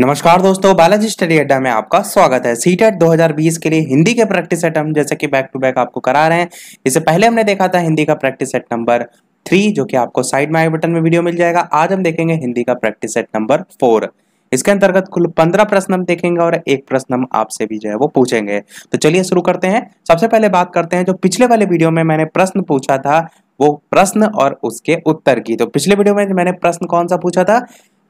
नमस्कार दोस्तों बालाजी स्टडी अड्डा में आपका स्वागत है e सी 2020 के लिए हिंदी के प्रैक्टिस सेट हम जैसे कि बैक टू बैक आपको करा रहे हैं इससे पहले हमने देखा था हिंदी का प्रैक्टिस सेट नंबर थ्री जो कि आपको साइड में आई बटन में वीडियो मिल जाएगा आज हम देखेंगे हिंदी का प्रैक्टिस सेट नंबर फोर इसके अंतर्गत कुल पंद्रह प्रश्न हम देखेंगे और एक प्रश्न हम आपसे भी जो है वो पूछेंगे तो चलिए शुरू करते हैं सबसे पहले बात करते हैं जो पिछले वाले वीडियो में मैंने प्रश्न पूछा था वो प्रश्न और उसके उत्तर की तो पिछले वीडियो में मैंने प्रश्न कौन सा पूछा था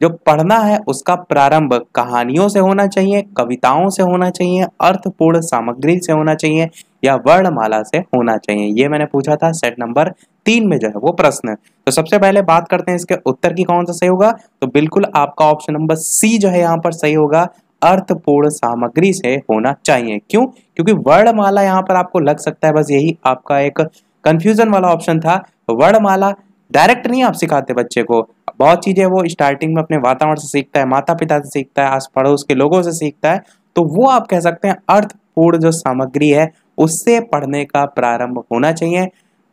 जो पढ़ना है उसका प्रारंभ कहानियों से होना चाहिए कविताओं से होना चाहिए अर्थपूर्ण सामग्री से होना चाहिए या वर्णमाला से होना चाहिए ये मैंने पूछा था सेट नंबर तीन में जो है वो प्रश्न तो सबसे पहले बात करते हैं इसके उत्तर की कौन सा सही होगा तो बिल्कुल आपका ऑप्शन नंबर सी जो है यहाँ पर सही होगा अर्थपूर्ण सामग्री से होना चाहिए क्यों क्योंकि वर्णमाला यहाँ पर आपको लग सकता है बस यही आपका एक कंफ्यूजन वाला ऑप्शन था वर्णमाला डायरेक्ट नहीं आप सिखाते बच्चे को बहुत चीज़ें वो स्टार्टिंग में अपने वातावरण से सीखता है माता पिता से सीखता है आस पड़ोस के लोगों से सीखता है तो वो आप कह सकते हैं अर्थपूर्ण जो सामग्री है उससे पढ़ने का प्रारंभ होना चाहिए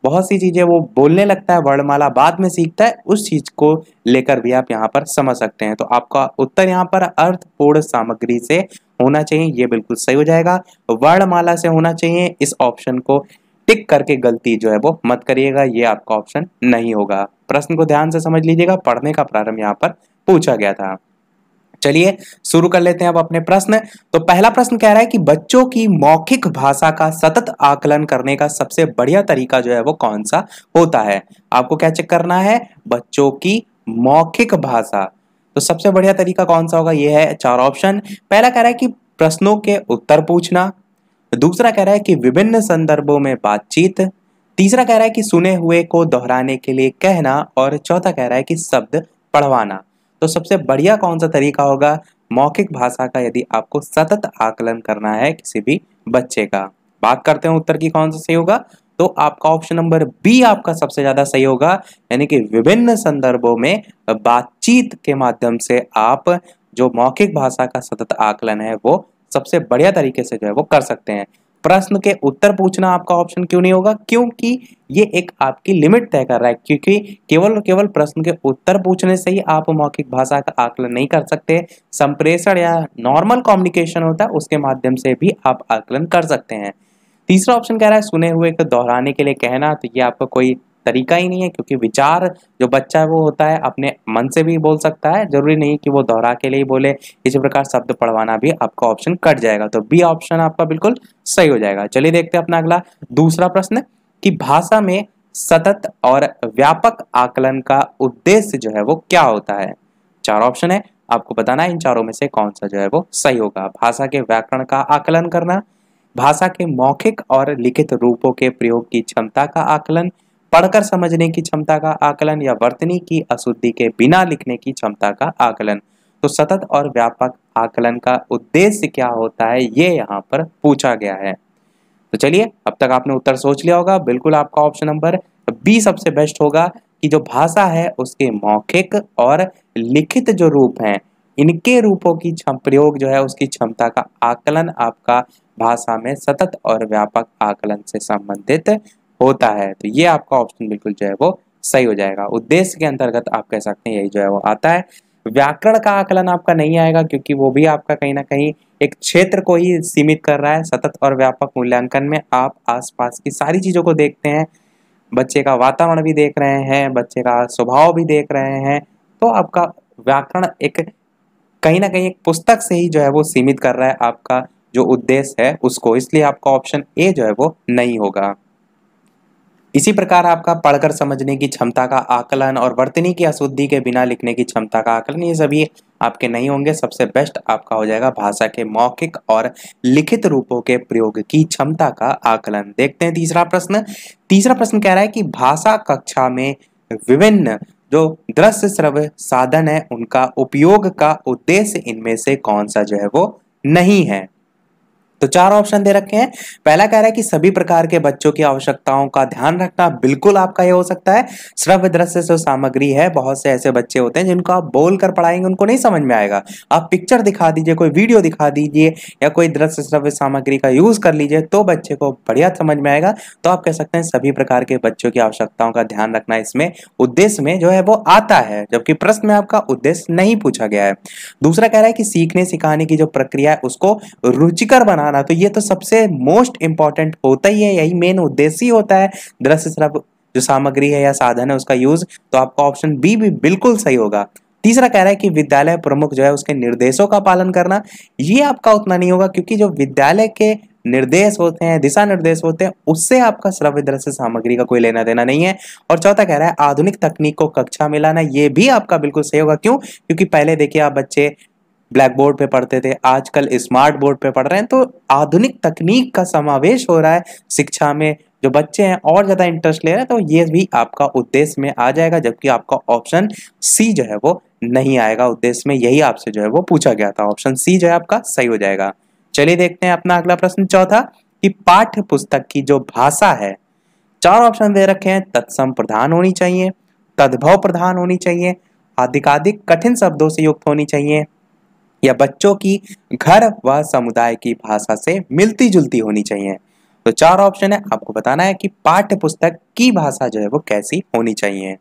बहुत सी चीज़ें वो बोलने लगता है वर्णमाला बाद में सीखता है उस चीज़ को लेकर भी आप यहाँ पर समझ सकते हैं तो आपका उत्तर यहाँ पर अर्थपूर्ण सामग्री से होना चाहिए ये बिल्कुल सही हो जाएगा वर्णमाला से होना चाहिए इस ऑप्शन को टिक करके गलती जो है वो मत करिएगा ये आपका ऑप्शन नहीं होगा प्रश्न को ध्यान से समझ लीजिएगा पढ़ने का प्रारंभ यहाँ पर पूछा गया था चलिए शुरू कर लेते हैं अब अपने प्रश्न तो पहला प्रश्न कह रहा है कि बच्चों की मौखिक भाषा का सतत आकलन करने का सबसे बढ़िया तरीका जो है वो कौन सा होता है आपको क्या चेक करना है बच्चों की मौखिक भाषा तो सबसे बढ़िया तरीका कौन सा होगा ये है चार ऑप्शन पहला कह रहा है कि प्रश्नों के उत्तर पूछना दूसरा कह रहा है कि विभिन्न संदर्भों में बातचीत तीसरा कह रहा है कि सुने हुए को दोहराने के लिए कहना और चौथा कह रहा है कि शब्द पढ़वाना तो सबसे बढ़िया कौन सा तरीका होगा मौखिक भाषा का यदि आपको सतत आकलन करना है किसी भी बच्चे का बात करते हैं उत्तर की कौन सा सही होगा तो आपका ऑप्शन नंबर बी आपका सबसे ज्यादा सही होगा यानी कि विभिन्न संदर्भों में बातचीत के माध्यम से आप जो मौखिक भाषा का सतत आकलन है वो सबसे बढ़िया तरीके से जो है वो कर सकते हैं प्रश्न के उत्तर पूछना आपका ऑप्शन क्यों नहीं होगा क्योंकि ये एक आपकी लिमिट तय कर रहा है क्योंकि केवल केवल प्रश्न के उत्तर पूछने से ही आप मौखिक भाषा का आकलन नहीं कर सकते संप्रेषण या नॉर्मल कम्युनिकेशन होता है उसके माध्यम से भी आप आकलन कर सकते हैं तीसरा ऑप्शन कह रहा है सुने हुए को दोहराने के लिए कहना तो ये आपका कोई तरीका ही नहीं है क्योंकि विचार जो बच्चा है वो होता है अपने मन से भी बोल सकता है जरूरी नहीं कि वो दोहरा के लिए बोले इसी प्रकार शब्द पढ़वाना भी आपका ऑप्शन कट जाएगा तो बी ऑप्शन आपका बिल्कुल सही हो जाएगा चलिए देखते हैं अपना अगला दूसरा प्रश्न कि भाषा में सतत और व्यापक आकलन का उद्देश्य जो है वो क्या होता है चार ऑप्शन है आपको बताना है इन चारों में से कौन सा जो है वो सही होगा भाषा के व्याकरण का आकलन करना भाषा के मौखिक और लिखित रूपों के प्रयोग की क्षमता का आकलन पढ़कर समझने की क्षमता का आकलन या वर्तनी की अशुद्धि के बिना लिखने की क्षमता का आकलन तो सतत और व्यापक आकलन का उद्देश्य क्या होता है ये यहाँ पर पूछा गया है तो चलिए अब तक आपने उत्तर सोच लिया होगा बिल्कुल आपका ऑप्शन नंबर बी सबसे बेस्ट होगा कि जो भाषा है उसके मौखिक और लिखित जो रूप हैं इनके रूपों की प्रयोग जो है उसकी क्षमता का आकलन आपका भाषा में सतत और व्यापक आकलन से संबंधित होता है तो ये आपका ऑप्शन बिल्कुल जो है वो सही हो जाएगा उद्देश्य के अंतर्गत आप कह सकते हैं यही जो है वो आता है व्याकरण का आकलन आपका नहीं आएगा क्योंकि वो भी आपका कहीं ना कहीं एक क्षेत्र को ही सीमित कर रहा है सतत और व्यापक मूल्यांकन में आप आसपास की सारी चीज़ों को देखते हैं बच्चे का वातावरण भी देख रहे हैं बच्चे का स्वभाव भी देख रहे हैं तो आपका व्याकरण एक कहीं ना कहीं एक पुस्तक से ही जो है वो सीमित कर रहा है आपका जो उद्देश्य है उसको इसलिए आपका ऑप्शन ए जो है वो नहीं होगा इसी प्रकार आपका पढ़कर समझने की क्षमता का आकलन और वर्तनी की अशुद्धि के बिना लिखने की क्षमता का आकलन ये सभी आपके नहीं होंगे सबसे बेस्ट आपका हो जाएगा भाषा के मौखिक और लिखित रूपों के प्रयोग की क्षमता का आकलन देखते हैं तीसरा प्रश्न तीसरा प्रश्न कह रहा है कि भाषा कक्षा में विभिन्न जो दृश्य श्रव्य साधन है उनका उपयोग का उद्देश्य इनमें से कौन सा जो है वो नहीं है तो चार ऑप्शन दे रखे हैं पहला कह रहा है कि सभी प्रकार के बच्चों की आवश्यकताओं का ध्यान रखना बिल्कुल आपका यह हो सकता है श्रव्य दृश्य से सामग्री है बहुत से ऐसे बच्चे होते हैं जिनको आप बोल कर पढ़ाएंगे उनको नहीं समझ में आएगा आप पिक्चर दिखा दीजिए कोई वीडियो दिखा दीजिए या कोई दृश्य श्रव्य सामग्री का यूज कर लीजिए तो बच्चे को बढ़िया समझ में आएगा तो आप कह सकते हैं सभी प्रकार के बच्चों की आवश्यकताओं का ध्यान रखना इसमें उद्देश्य में जो है वो आता है जबकि प्रश्न में आपका उद्देश्य नहीं पूछा गया है दूसरा कह रहा है कि सीखने सिखाने की जो प्रक्रिया है उसको रुचिकर बनाना बनाना तो ये तो सबसे मोस्ट इंपॉर्टेंट होता ही है यही मेन उद्देश्य होता है दृश्य श्रव जो सामग्री है या साधन है उसका यूज तो आपका ऑप्शन बी भी बिल्कुल सही होगा तीसरा कह रहा है कि विद्यालय प्रमुख जो है उसके निर्देशों का पालन करना ये आपका उतना नहीं होगा क्योंकि जो विद्यालय के निर्देश होते हैं दिशा निर्देश होते हैं उससे आपका श्रव्य दृश्य सामग्री का कोई लेना देना नहीं है और चौथा कह रहा है आधुनिक तकनीक को कक्षा मिलाना ये भी आपका बिल्कुल सही होगा क्यों क्योंकि पहले देखिए आप बच्चे ब्लैक बोर्ड पे पढ़ते थे आजकल स्मार्ट बोर्ड पे पढ़ रहे हैं तो आधुनिक तकनीक का समावेश हो रहा है शिक्षा में जो बच्चे हैं और ज़्यादा इंटरेस्ट ले रहे हैं तो ये भी आपका उद्देश्य में आ जाएगा जबकि आपका ऑप्शन सी जो है वो नहीं आएगा उद्देश्य में यही आपसे जो है वो पूछा गया था ऑप्शन सी जो है आपका सही हो जाएगा चलिए देखते हैं अपना अगला प्रश्न चौथा कि पाठ्य पुस्तक की जो भाषा है चार ऑप्शन दे रखे हैं तत्सम प्रधान होनी चाहिए तद्भव प्रधान होनी चाहिए अधिकाधिक कठिन शब्दों से युक्त होनी चाहिए या बच्चों की घर व समुदाय की भाषा से मिलती जुलती होनी चाहिए तो चार ऑप्शन है आपको बताना है कि पाठ्य पुस्तक की भाषा जो है वो कैसी होनी चाहिए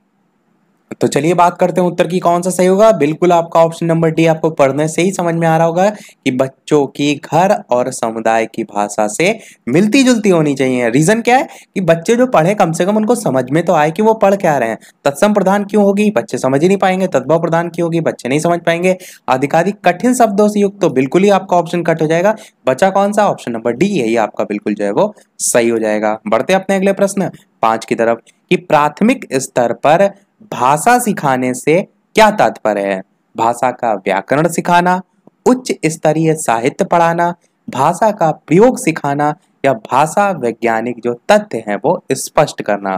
तो चलिए बात करते हैं उत्तर की कौन सा सही होगा बिल्कुल आपका ऑप्शन नंबर डी आपको पढ़ने से ही समझ में आ रहा होगा कि बच्चों की घर और समुदाय की भाषा से मिलती जुलती होनी चाहिए रीजन क्या है कि बच्चे जो पढ़े कम से कम उनको समझ में तो आए कि वो पढ़ क्या रहे हैं तत्सम प्रधान क्यों होगी बच्चे समझ ही नहीं पाएंगे तद्भव प्रधान क्यों होगी बच्चे नहीं समझ पाएंगे आधिकारिक कठिन शब्दों से युक्त तो बिल्कुल ही आपका ऑप्शन कट हो जाएगा बचा कौन सा ऑप्शन नंबर डी यही आपका बिल्कुल जो है वो सही हो जाएगा बढ़ते अपने अगले प्रश्न पांच की तरफ कि प्राथमिक स्तर पर भाषा सिखाने से क्या तात्पर्य है भाषा का व्याकरण सिखाना उच्च स्तरीय साहित्य पढ़ाना भाषा का प्रयोग सिखाना या भाषा वैज्ञानिक जो तथ्य हैं वो स्पष्ट करना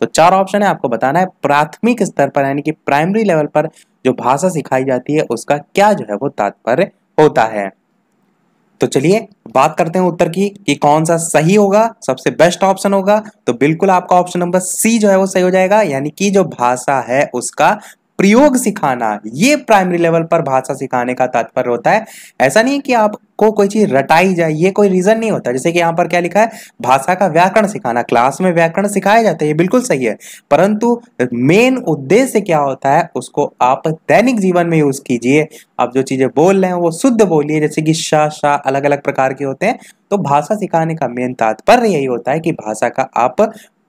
तो चार ऑप्शन है आपको बताना है प्राथमिक स्तर पर यानी कि प्राइमरी लेवल पर जो भाषा सिखाई जाती है उसका क्या जो है वो तात्पर्य होता है तो चलिए बात करते हैं उत्तर की कि कौन सा सही होगा सबसे बेस्ट ऑप्शन होगा तो बिल्कुल आपका ऑप्शन नंबर सी जो है वो सही हो जाएगा यानी कि जो भाषा है उसका प्रयोग सिखाना ये प्राइमरी लेवल पर भाषा सिखाने का तात्पर्य होता है ऐसा नहीं कि आपको कोई चीज रटाई जाए ये कोई रीजन नहीं होता जैसे कि यहां पर क्या लिखा है भाषा का व्याकरण सिखाना क्लास में व्याकरण सिखाया जाता है ये बिल्कुल सही है परंतु मेन उद्देश्य क्या होता है उसको आप दैनिक जीवन में यूज कीजिए आप जो चीजें बोल रहे हैं वो शुद्ध बोलिए जैसे कि शाह शाह अलग अलग प्रकार के होते हैं तो भाषा सिखाने का मेन तात्पर्य यही होता है कि भाषा का आप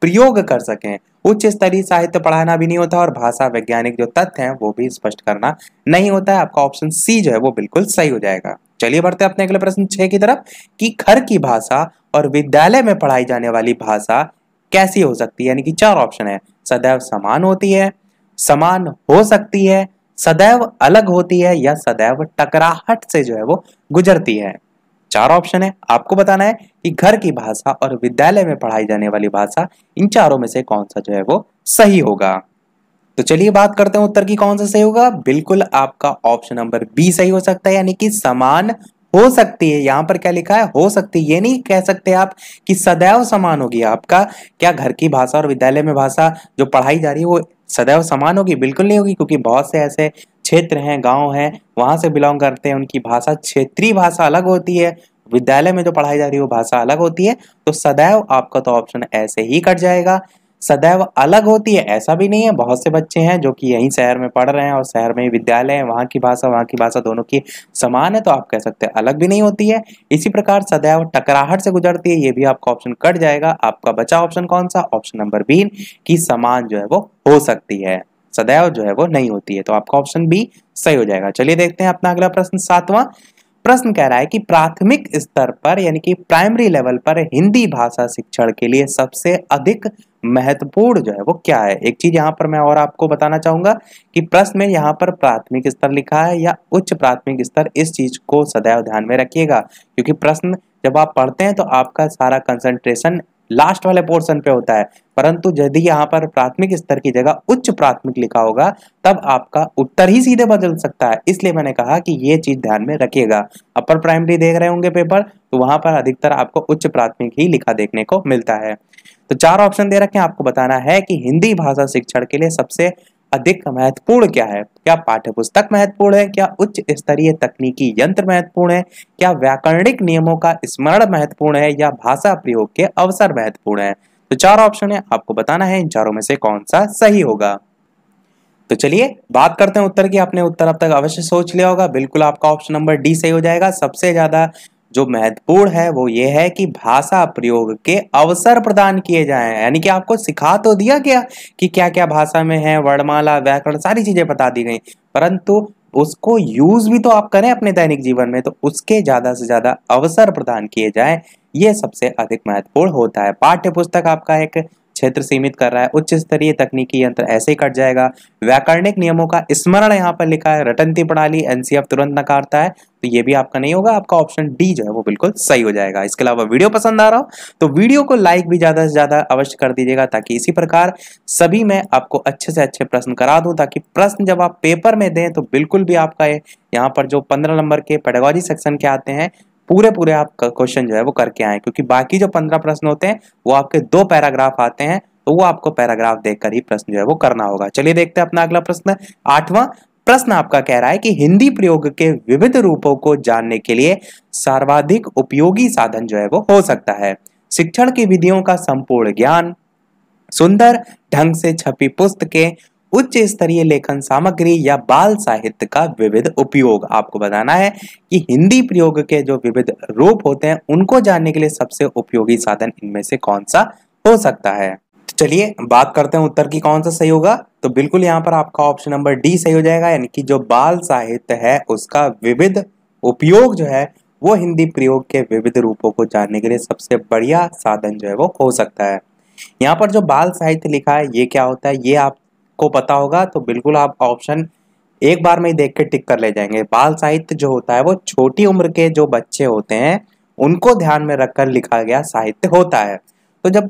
प्रयोग कर सकें उच्च स्तरीय साहित्य पढ़ाना भी नहीं होता और भाषा वैज्ञानिक जो तथ्य है वो भी स्पष्ट करना नहीं होता है आपका ऑप्शन सी जो है वो बिल्कुल सही हो जाएगा चलिए बढ़ते हैं अपने अगले प्रश्न छह की तरफ कि घर की भाषा और विद्यालय में पढ़ाई जाने वाली भाषा कैसी हो सकती है यानी कि चार ऑप्शन है सदैव समान होती है समान हो सकती है सदैव अलग होती है या सदैव टकराहट से जो है वो गुजरती है चार ऑप्शन है आपको बताना है कि घर की भाषा और विद्यालय में पढ़ाई जाने वाली भाषा इन चारों में से कौन सा जो है वो सही होगा तो चलिए बात करते हैं उत्तर की कौन सा सही होगा बिल्कुल आपका ऑप्शन नंबर बी सही हो सकता है यानी कि समान हो सकती है यहां पर क्या लिखा है हो सकती है ये नहीं कह सकते आप कि सदैव समान होगी आपका क्या घर की भाषा और विद्यालय में भाषा जो पढ़ाई जा रही है वो सदैव समान होगी बिल्कुल नहीं होगी क्योंकि बहुत से ऐसे क्षेत्र हैं गांव हैं वहां से बिलोंग करते हैं उनकी भाषा क्षेत्रीय भाषा अलग होती है विद्यालय में जो पढ़ाई जा रही है वो भाषा अलग होती है तो सदैव आपका तो ऑप्शन ऐसे ही कट जाएगा सदैव अलग होती है ऐसा भी नहीं है बहुत से बच्चे हैं जो कि यहीं शहर में पढ़ रहे हैं और शहर में ही विद्यालय है वहाँ की भाषा वहाँ की भाषा दोनों की समान है तो आप कह सकते हैं अलग भी नहीं होती है इसी प्रकार सदैव टकराहट से गुजरती है ये भी आपका ऑप्शन कट जाएगा आपका बचा ऑप्शन कौन सा ऑप्शन नंबर बी की समान जो है वो हो सकती है सदैव जो है वो नहीं होती है तो आपका ऑप्शन बी सही हो जाएगा चलिए देखते हैं अपना अगला प्रश्न सातवां प्रश्न कह रहा है कि प्राथमिक स्तर पर यानी कि प्राइमरी लेवल पर हिंदी भाषा शिक्षण के लिए सबसे अधिक महत्वपूर्ण जो है वो क्या है एक चीज यहाँ पर मैं और आपको बताना चाहूंगा कि प्रश्न में यहाँ पर प्राथमिक स्तर लिखा है या उच्च प्राथमिक स्तर इस चीज को सदैव ध्यान में रखिएगा क्योंकि प्रश्न जब आप पढ़ते हैं तो आपका सारा कंसंट्रेशन लास्ट वाले पोर्शन पे होता है परंतु यदि यहाँ पर प्राथमिक स्तर की जगह उच्च प्राथमिक लिखा होगा तब आपका उत्तर ही सीधे बदल सकता है इसलिए मैंने कहा कि ये चीज ध्यान में रखिएगा अपर प्राइमरी देख रहे होंगे पेपर तो वहां पर अधिकतर आपको उच्च प्राथमिक ही लिखा देखने को मिलता है तो चार ऑप्शन दे रखे हैं आपको बताना है कि हिंदी भाषा शिक्षण के लिए सबसे अधिक महत्वपूर्ण क्या है क्या पाठ्यपुस्तक महत्वपूर्ण है क्या उच्च स्तरीय तकनीकी यंत्र महत्वपूर्ण है क्या व्याकरणिक नियमों का स्मरण महत्वपूर्ण है या भाषा प्रयोग के अवसर महत्वपूर्ण है तो चार ऑप्शन है आपको बताना है इन चारों में से कौन सा सही होगा तो चलिए बात करते हैं उत्तर की आपने उत्तर अब तक अवश्य सोच लिया होगा बिल्कुल आपका ऑप्शन नंबर डी सही हो जाएगा सबसे ज्यादा जो महत्वपूर्ण है वो ये है कि भाषा प्रयोग के अवसर प्रदान किए जाए यानी कि आपको सिखा तो दिया गया कि क्या क्या भाषा में है वर्णमाला व्याकरण सारी चीज़ें बता दी गई परंतु उसको यूज़ भी तो आप करें अपने दैनिक जीवन में तो उसके ज़्यादा से ज़्यादा अवसर प्रदान किए जाए ये सबसे अधिक महत्वपूर्ण होता है पाठ्य पुस्तक आपका एक क्षेत्र सीमित कर रहा है उच्च स्तरीय तकनीकी यंत्र ऐसे ही कट जाएगा व्याकरणिक नियमों का स्मरण यहाँ पर लिखा है रटनती प्रणाली एनसीएफ तुरंत नकारता है तो ये भी आपका नहीं होगा आपका ऑप्शन डी जो है वो बिल्कुल सही हो जाएगा इसके अलावा वीडियो पसंद आ रहा हो तो वीडियो को लाइक भी ज़्यादा से ज़्यादा अवश्य कर दीजिएगा ताकि इसी प्रकार सभी मैं आपको अच्छे से अच्छे प्रश्न करा दूँ ताकि प्रश्न जब आप पेपर में दें तो बिल्कुल भी आपका यहाँ पर जो पंद्रह नंबर के पेडोलॉजी सेक्शन के आते हैं पूरे पूरे आप क्वेश्चन जो है वो करके आए क्योंकि बाकी जो पंद्रह प्रश्न होते हैं वो आपके दो पैराग्राफ आते हैं तो वो आपको पैराग्राफ देखकर ही प्रश्न जो है वो करना होगा चलिए देखते हैं अपना अगला प्रश्न आठवां प्रश्न आपका कह रहा है कि हिंदी प्रयोग के विविध रूपों को जानने के लिए सर्वाधिक उपयोगी साधन जो है वो हो सकता है शिक्षण की विधियों का संपूर्ण ज्ञान सुंदर ढंग से छपी पुस्तकें उच्च स्तरीय लेखन सामग्री या बाल साहित्य का विविध उपयोग आपको बताना है कि हिंदी प्रयोग के जो विविध रूप होते हैं उनको जानने के लिए सबसे उपयोगी साधन इनमें से कौन सा हो सकता है तो चलिए बात करते हैं उत्तर की कौन सा सही होगा तो बिल्कुल यहाँ पर आपका ऑप्शन नंबर डी सही हो जाएगा यानी कि जो बाल साहित्य है उसका विविध उपयोग जो है वो हिंदी प्रयोग के विविध रूपों को जानने के लिए सबसे बढ़िया साधन जो है वो हो सकता है यहाँ पर जो बाल साहित्य लिखा है ये क्या होता है ये आप को पता होगा तो बिल्कुल आप ऑप्शन एक बार में ही देख के टिक कर ले जाएंगे बाल साहित्य जो होता है वो छोटी उम्र के जो बच्चे होते हैं उनको ध्यान में रखकर लिखा गया साहित्य होता है तो जब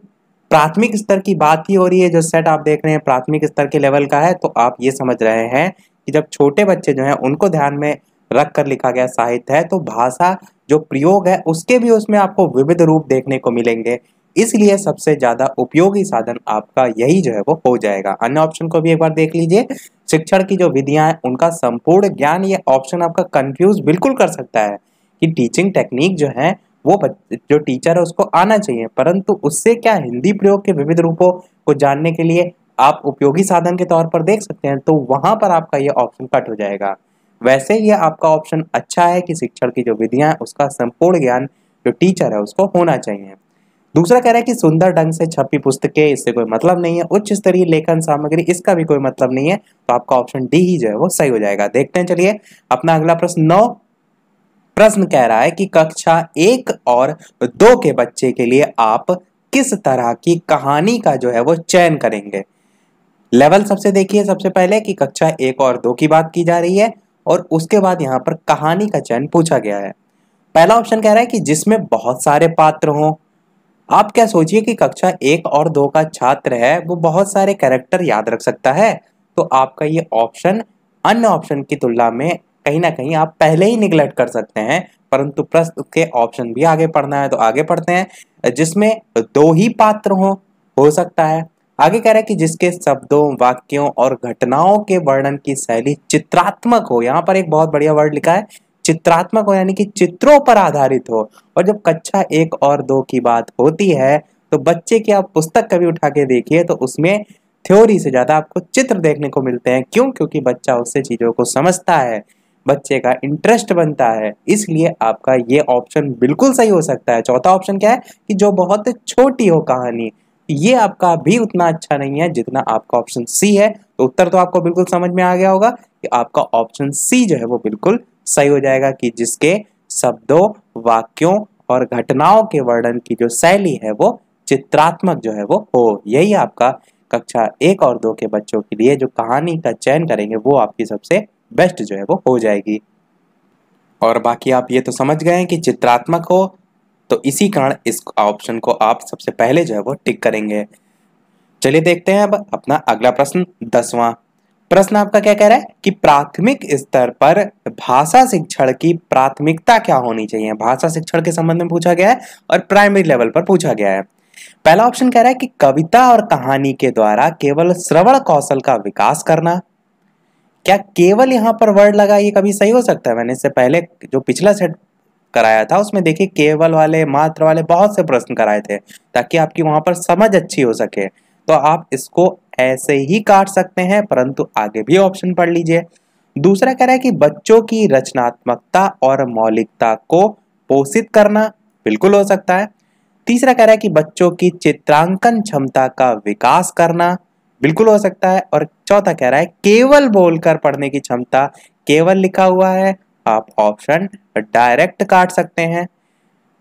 प्राथमिक स्तर की बात ही हो रही है जो सेट आप देख रहे हैं प्राथमिक स्तर के लेवल का है तो आप ये समझ रहे हैं कि जब छोटे बच्चे जो हैं उनको ध्यान में रख कर लिखा गया साहित्य है तो भाषा जो प्रयोग है उसके भी उसमें आपको विविध रूप देखने को मिलेंगे इसलिए सबसे ज़्यादा उपयोगी साधन आपका यही जो है वो हो जाएगा अन्य ऑप्शन को भी एक बार देख लीजिए शिक्षण की जो विधियां हैं उनका संपूर्ण ज्ञान ये ऑप्शन आपका कंफ्यूज बिल्कुल कर सकता है कि टीचिंग टेक्निक जो है वो जो टीचर है उसको आना चाहिए परंतु उससे क्या हिंदी प्रयोग के विविध रूपों को जानने के लिए आप उपयोगी साधन के तौर पर देख सकते हैं तो वहां पर आपका ये ऑप्शन कट हो जाएगा वैसे ये आपका ऑप्शन अच्छा है कि शिक्षण की जो विधियां हैं उसका संपूर्ण ज्ञान जो टीचर है उसको होना चाहिए दूसरा कह रहा है कि सुंदर ढंग से छपी पुस्तकें इससे कोई मतलब नहीं है उच्च स्तरीय लेखन सामग्री इसका भी कोई मतलब नहीं है तो आपका ऑप्शन डी ही जो है वो सही हो जाएगा देखते हैं चलिए अपना अगला प्रश्न नौ प्रश्न कह रहा है कि कक्षा एक और दो के बच्चे के लिए आप किस तरह की कहानी का जो है वो चयन करेंगे लेवल सबसे देखिए सबसे पहले कि कक्षा एक और दो की बात की जा रही है और उसके बाद यहाँ पर कहानी का चयन पूछा गया है पहला ऑप्शन कह रहा है कि जिसमें बहुत सारे पात्र हों आप क्या सोचिए कि कक्षा एक और दो का छात्र है वो बहुत सारे कैरेक्टर याद रख सकता है तो आपका ये ऑप्शन अन्य ऑप्शन की तुलना में कहीं ना कहीं आप पहले ही निगलेक्ट कर सकते हैं परंतु प्रश्न के ऑप्शन भी आगे पढ़ना है तो आगे पढ़ते हैं जिसमें दो ही पात्र हो हो सकता है आगे कह रहा है कि जिसके शब्दों वाक्यों और घटनाओं के वर्णन की शैली चित्रात्मक हो यहाँ पर एक बहुत बढ़िया वर्ड लिखा है चित्रात्मक हो यानी कि चित्रों पर आधारित हो और जब कक्षा एक और दो की बात होती है तो बच्चे की आप पुस्तक कभी उठा के देखिए तो उसमें थ्योरी से ज़्यादा आपको चित्र देखने को मिलते हैं क्यों क्योंकि बच्चा उससे चीज़ों को समझता है बच्चे का इंटरेस्ट बनता है इसलिए आपका ये ऑप्शन बिल्कुल सही हो सकता है चौथा ऑप्शन क्या है कि जो बहुत छोटी हो कहानी ये आपका भी उतना अच्छा नहीं है जितना आपका ऑप्शन सी है तो उत्तर तो आपको बिल्कुल समझ में आ गया होगा कि आपका ऑप्शन सी जो है वो बिल्कुल सही हो जाएगा कि जिसके शब्दों वाक्यों और घटनाओं के वर्णन की जो शैली है वो चित्रात्मक जो है वो हो यही आपका कक्षा एक और दो के बच्चों के लिए जो कहानी का चयन करेंगे वो आपकी सबसे बेस्ट जो है वो हो जाएगी और बाकी आप ये तो समझ गए हैं कि चित्रात्मक हो तो इसी कारण इस ऑप्शन को आप सबसे पहले जो है वो टिक करेंगे चलिए देखते हैं अब अपना अगला प्रश्न दसवां प्रश्न आपका क्या कह रहा है कि प्राथमिक स्तर पर भाषा शिक्षण की प्राथमिकता क्या होनी चाहिए भाषा शिक्षण के संबंध में पूछा गया है और प्राइमरी लेवल पर पूछा गया है पहला ऑप्शन कह रहा है कि कविता और कहानी के द्वारा केवल श्रवण कौशल का विकास करना क्या केवल यहाँ पर वर्ड लगा ये कभी सही हो सकता है मैंने इससे पहले जो पिछला सेट कराया था उसमें देखिए केवल वाले मात्र वाले बहुत से प्रश्न कराए थे ताकि आपकी वहां पर समझ अच्छी हो सके तो आप इसको ऐसे ही काट सकते हैं परंतु आगे भी ऑप्शन पढ़ लीजिए दूसरा कह रहा है कि बच्चों की रचनात्मकता और मौलिकता को पोषित करना बिल्कुल हो सकता है तीसरा कह रहा है कि बच्चों की चित्रांकन क्षमता का विकास करना बिल्कुल हो सकता है और चौथा कह रहा है केवल बोलकर पढ़ने की क्षमता केवल लिखा हुआ है आप ऑप्शन डायरेक्ट काट सकते हैं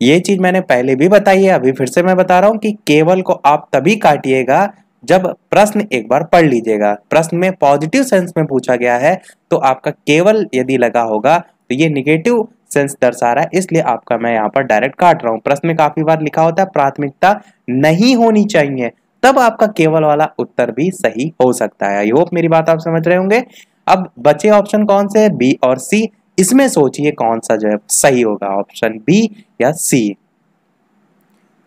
ये चीज मैंने पहले भी बताई है अभी फिर से मैं बता रहा हूँ कि केवल को आप तभी काटिएगा जब प्रश्न एक बार पढ़ लीजिएगा प्रश्न में पॉजिटिव सेंस में पूछा गया है तो आपका केवल यदि लगा होगा तो ये निगेटिव सेंस दर्शा रहा है इसलिए आपका मैं यहाँ पर डायरेक्ट काट रहा हूँ प्रश्न में काफी बार लिखा होता है प्राथमिकता नहीं होनी चाहिए तब आपका केवल वाला उत्तर भी सही हो सकता है आई होप मेरी बात आप समझ रहे होंगे अब बचे ऑप्शन कौन से बी और सी इसमें सोचिए कौन सा जो है सही होगा ऑप्शन बी या सी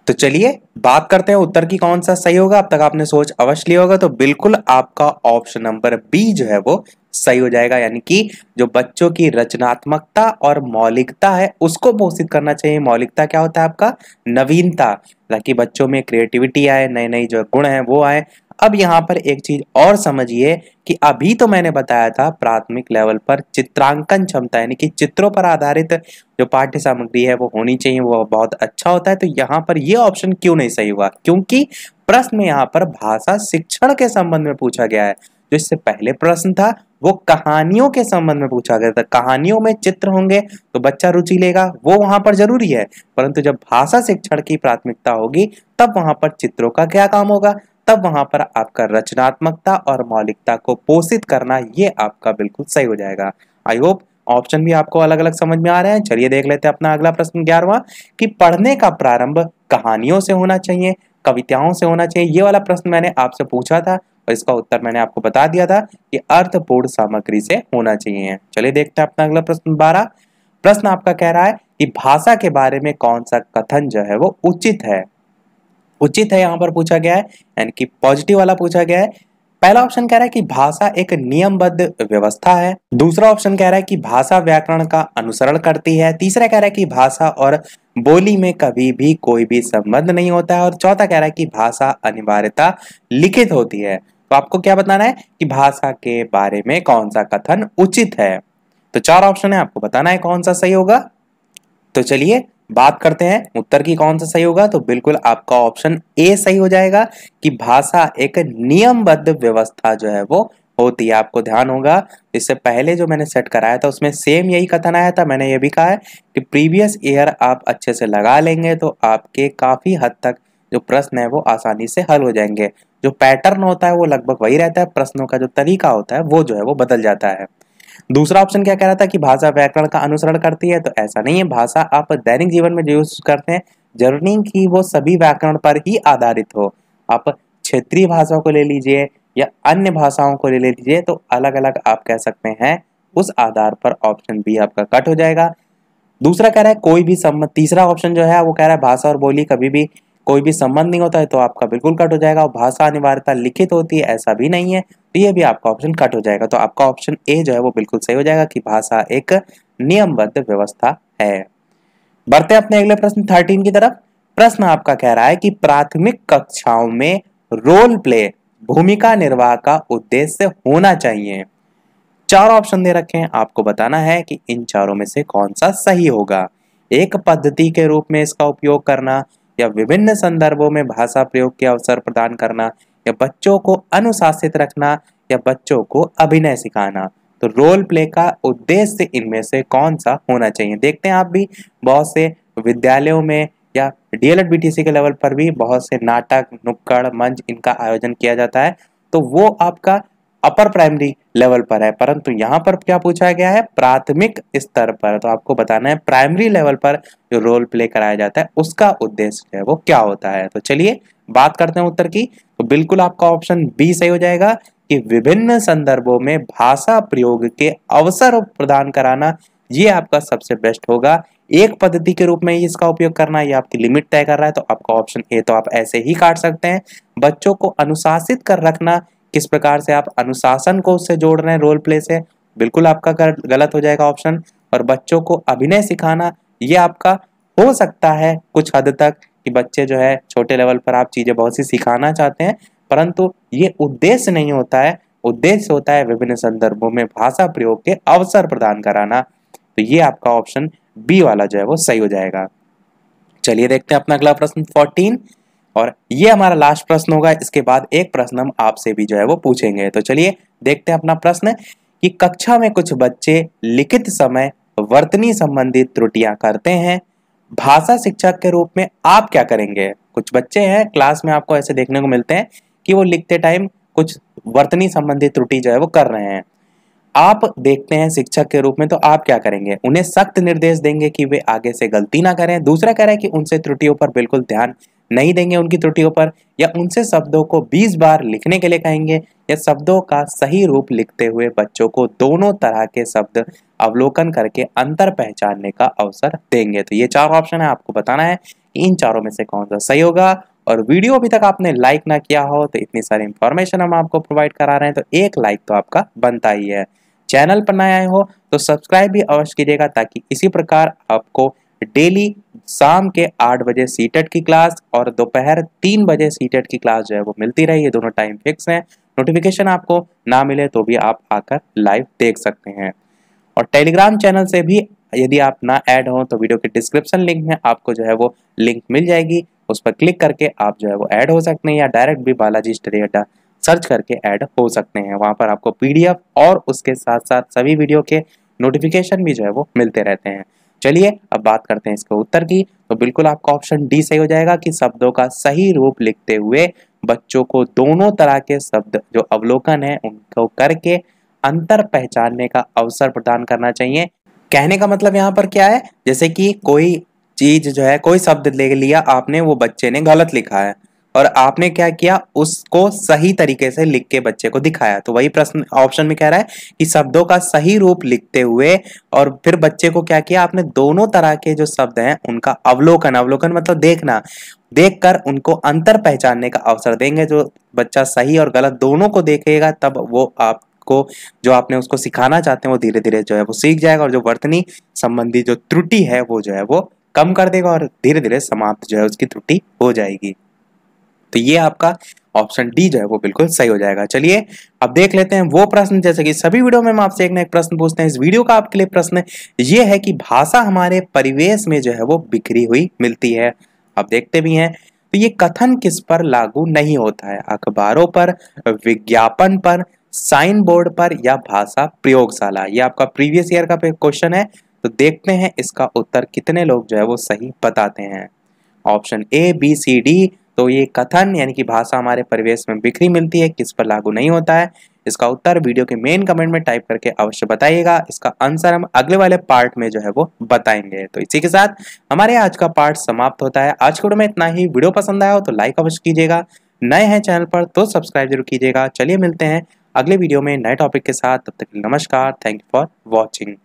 तो चलिए बात करते हैं उत्तर की कौन सा सही होगा अब तक आपने सोच अवश्य लिया होगा तो बिल्कुल आपका ऑप्शन नंबर बी जो है वो सही हो जाएगा यानी कि जो बच्चों की रचनात्मकता और मौलिकता है उसको पोषित करना चाहिए मौलिकता क्या होता है आपका नवीनता ताकि बच्चों में क्रिएटिविटी आए नए नए जो गुण हैं वो आए अब यहाँ पर एक चीज और समझिए कि अभी तो मैंने बताया था प्राथमिक लेवल पर चित्रांकन क्षमता यानी कि चित्रों पर आधारित जो पाठ्य सामग्री है वो होनी चाहिए वो बहुत अच्छा होता है तो यहाँ पर ये ऑप्शन क्यों नहीं सही हुआ क्योंकि प्रश्न में यहाँ पर भाषा शिक्षण के संबंध में पूछा गया है जो इससे पहले प्रश्न था वो कहानियों के संबंध में पूछा गया था कहानियों में चित्र होंगे तो बच्चा रुचि लेगा वो वहां पर जरूरी है परंतु जब भाषा शिक्षण की प्राथमिकता होगी तब वहां पर चित्रों का क्या काम होगा तब वहां पर आपका रचनात्मकता और मौलिकता को पोषित करना ये आपका बिल्कुल सही हो जाएगा आई होप ऑप्शन भी आपको अलग अलग समझ में आ रहे हैं चलिए देख लेते हैं अपना अगला प्रश्न ग्यारहवा कि पढ़ने का प्रारंभ कहानियों से होना चाहिए कविताओं से होना चाहिए ये वाला प्रश्न मैंने आपसे पूछा था और इसका उत्तर मैंने आपको बता दिया था कि अर्थपूर्ण सामग्री से होना चाहिए चलिए देखते हैं अपना अगला प्रश्न बारह प्रश्न आपका कह रहा है कि भाषा के बारे में कौन सा कथन जो है वो उचित है उचित है यहाँ पर पूछा गया है यानी कि पॉजिटिव वाला पूछा गया है पहला ऑप्शन कह रहा है कि भाषा एक नियमबद्ध व्यवस्था है दूसरा ऑप्शन कह रहा है कि भाषा व्याकरण का अनुसरण करती है तीसरा कह रहा है कि भाषा और बोली में कभी भी कोई भी संबंध नहीं होता है और चौथा कह रहा है कि भाषा अनिवार्यता लिखित होती है तो आपको क्या बताना है कि भाषा के बारे में कौन सा कथन उचित है तो चार ऑप्शन है आपको बताना है कौन सा सही होगा तो चलिए बात करते हैं उत्तर की कौन सा सही होगा तो बिल्कुल आपका ऑप्शन ए सही हो जाएगा कि भाषा एक नियमबद्ध व्यवस्था जो है वो होती है आपको ध्यान होगा इससे पहले जो मैंने सेट कराया था उसमें सेम यही कथन आया था मैंने ये भी कहा है कि प्रीवियस ईयर आप अच्छे से लगा लेंगे तो आपके काफ़ी हद तक जो प्रश्न है वो आसानी से हल हो जाएंगे जो पैटर्न होता है वो लगभग वही रहता है प्रश्नों का जो तरीका होता है वो जो है वो बदल जाता है दूसरा ऑप्शन क्या कह रहा था कि भाषा व्याकरण का अनुसरण करती है तो ऐसा नहीं है भाषा आप दैनिक जीवन में यूज करते हैं जरूरी नहीं कि वो सभी व्याकरण पर ही आधारित हो आप क्षेत्रीय भाषाओं को ले लीजिए या अन्य भाषाओं को ले लीजिए तो अलग अलग आप कह सकते हैं उस आधार पर ऑप्शन बी आपका कट हो जाएगा दूसरा कह रहा है कोई भी संबंध तीसरा ऑप्शन जो है वो कह रहा है भाषा और बोली कभी भी कोई भी संबंध नहीं होता है तो आपका बिल्कुल कट हो जाएगा और भाषा अनिवार्यता लिखित होती है ऐसा भी नहीं है तो ये भी आपका ऑप्शन कट हो जाएगा तो आपका ऑप्शन ए जो है वो बिल्कुल सही हो जाएगा कि भाषा एक नियमबद्ध व्यवस्था है बढ़ते अपने अगले प्रश्न थर्टीन की तरफ प्रश्न आपका कह रहा है कि प्राथमिक कक्षाओं में रोल प्ले भूमिका निर्वाह का उद्देश्य होना चाहिए चार ऑप्शन दे रखे हैं आपको बताना है कि इन चारों में से कौन सा सही होगा एक पद्धति के रूप में इसका उपयोग करना या विभिन्न संदर्भों में भाषा प्रयोग के अवसर प्रदान करना या बच्चों को अनुशासित रखना या बच्चों को अभिनय सिखाना तो रोल प्ले का उद्देश्य इनमें से कौन सा होना चाहिए देखते हैं आप भी बहुत से विद्यालयों में या डी बीटीसी के लेवल पर भी बहुत से नाटक नुक्कड़ मंच इनका आयोजन किया जाता है तो वो आपका अपर प्राइमरी लेवल पर है परंतु यहाँ पर क्या पूछा गया है प्राथमिक स्तर पर तो आपको बताना है प्राइमरी लेवल पर जो रोल प्ले कराया जाता है उसका उद्देश्य है वो क्या होता है तो चलिए बात करते हैं उत्तर की तो बिल्कुल आपका ऑप्शन बी सही हो जाएगा कि विभिन्न संदर्भों में भाषा प्रयोग के अवसर प्रदान कराना ये आपका सबसे बेस्ट होगा एक पद्धति के रूप में इसका उपयोग करना ये आपकी लिमिट तय कर रहा है तो आपका ऑप्शन ए तो आप ऐसे ही काट सकते हैं बच्चों को अनुशासित कर रखना किस प्रकार से आप अनुशासन को उससे जोड़ रहे हैं रोल प्ले से बिल्कुल आपका गलत हो जाएगा ऑप्शन और बच्चों को अभिनय सिखाना ये आपका हो सकता है कुछ हद तक कि बच्चे जो है छोटे लेवल पर आप चीज़ें बहुत सी सिखाना चाहते हैं परंतु ये उद्देश्य नहीं होता है उद्देश्य होता है विभिन्न संदर्भों में भाषा प्रयोग के अवसर प्रदान कराना तो ये आपका ऑप्शन बी वाला जो है वो सही हो जाएगा चलिए देखते हैं अपना अगला प्रश्न फोर्टीन और ये हमारा लास्ट प्रश्न होगा इसके बाद एक प्रश्न हम आपसे भी जो है वो पूछेंगे तो चलिए देखते हैं अपना प्रश्न कि कक्षा में कुछ बच्चे लिखित समय वर्तनी संबंधित त्रुटियां करते हैं भाषा शिक्षक के रूप में आप क्या करेंगे कुछ बच्चे हैं क्लास में आपको ऐसे देखने को मिलते हैं कि वो लिखते टाइम कुछ वर्तनी संबंधी त्रुटि जो है वो कर रहे हैं आप देखते हैं शिक्षक के रूप में तो आप क्या करेंगे उन्हें सख्त निर्देश देंगे कि वे आगे से गलती ना करें दूसरा कह रहा है कि उनसे त्रुटियों पर बिल्कुल ध्यान नहीं देंगे उनकी त्रुटियों पर या उनसे शब्दों को 20 बार लिखने के लिए कहेंगे या शब्दों का सही रूप लिखते हुए बच्चों को दोनों तरह के शब्द अवलोकन करके अंतर पहचानने का अवसर देंगे तो ये चार ऑप्शन है आपको बताना है इन चारों में से कौन सा सही होगा और वीडियो अभी तक आपने लाइक ना किया हो तो इतनी सारी इन्फॉर्मेशन हम आपको प्रोवाइड करा रहे हैं तो एक लाइक तो आपका बनता ही है चैनल पर नए आए हो तो सब्सक्राइब भी अवश्य कीजिएगा ताकि इसी प्रकार आपको डेली शाम के आठ बजे सीटेट की क्लास और दोपहर तीन बजे सीटेट की क्लास जो है वो मिलती रही है दोनों टाइम फिक्स हैं नोटिफिकेशन आपको ना मिले तो भी आप आकर लाइव देख सकते हैं और टेलीग्राम चैनल से भी यदि आप ना ऐड हो तो वीडियो के डिस्क्रिप्शन लिंक में आपको जो है वो लिंक मिल जाएगी उस पर क्लिक करके आप जो है वो ऐड हो सकते हैं या डायरेक्ट भी बालाजी स्टडी अड्डा सर्च करके ऐड हो सकते हैं वहाँ पर आपको पीडीएफ और उसके साथ साथ सभी वीडियो के नोटिफिकेशन भी जो है वो मिलते रहते हैं चलिए अब बात करते हैं इसके उत्तर की तो बिल्कुल आपका ऑप्शन डी सही हो जाएगा कि शब्दों का सही रूप लिखते हुए बच्चों को दोनों तरह के शब्द जो अवलोकन है उनको करके अंतर पहचानने का अवसर प्रदान करना चाहिए कहने का मतलब यहाँ पर क्या है जैसे कि कोई चीज जो है कोई शब्द ले लिया आपने वो बच्चे ने गलत लिखा है और आपने क्या किया उसको सही तरीके से लिख के बच्चे को दिखाया तो वही प्रश्न ऑप्शन में कह रहा है कि शब्दों का सही रूप लिखते हुए और फिर बच्चे को क्या किया आपने दोनों तरह के जो शब्द हैं उनका अवलोकन अवलोकन मतलब देखना देखकर उनको अंतर पहचानने का अवसर देंगे जो बच्चा सही और गलत दोनों को देखेगा तब वो आप को जो आपने उसको सिखाना चाहते हैं वो धीरे धीरे जो है वो सीख जाएगा और जो वर्तनी संबंधी जो त्रुटि है वो जो है वो कम कर देगा और धीरे धीरे समाप्त जो है उसकी त्रुटि हो जाएगी तो ये आपका ऑप्शन डी जो है वो बिल्कुल सही हो जाएगा चलिए अब देख लेते हैं वो प्रश्न जैसे कि सभी वीडियो में हम आपसे एक ना एक प्रश्न पूछते हैं इस वीडियो का आपके लिए प्रश्न ये है कि भाषा हमारे परिवेश में जो है वो बिखरी हुई मिलती है आप देखते भी हैं तो ये कथन किस पर लागू नहीं होता है अखबारों पर विज्ञापन पर साइन बोर्ड पर या भाषा प्रयोगशाला ये आपका प्रीवियस ईयर का क्वेश्चन है तो देखते हैं इसका उत्तर कितने लोग जो है वो सही बताते हैं option A B C D तो ये कथन यानी कि भाषा हमारे परिवेश में बिखरी मिलती है किस पर लागू नहीं होता है इसका उत्तर वीडियो के मेन कमेंट में टाइप करके अवश्य बताइएगा इसका आंसर हम अगले वाले पार्ट में जो है वो बताएंगे तो इसी के साथ हमारे आज का पार्ट समाप्त होता है आज के वीडियो में इतना ही वीडियो पसंद आया हो तो लाइक अवश्य कीजिएगा नए हैं चैनल पर तो सब्सक्राइब जरूर कीजिएगा चलिए मिलते हैं अगले वीडियो में नए टॉपिक के साथ तब तक नमस्कार थैंक यू फॉर वॉचिंग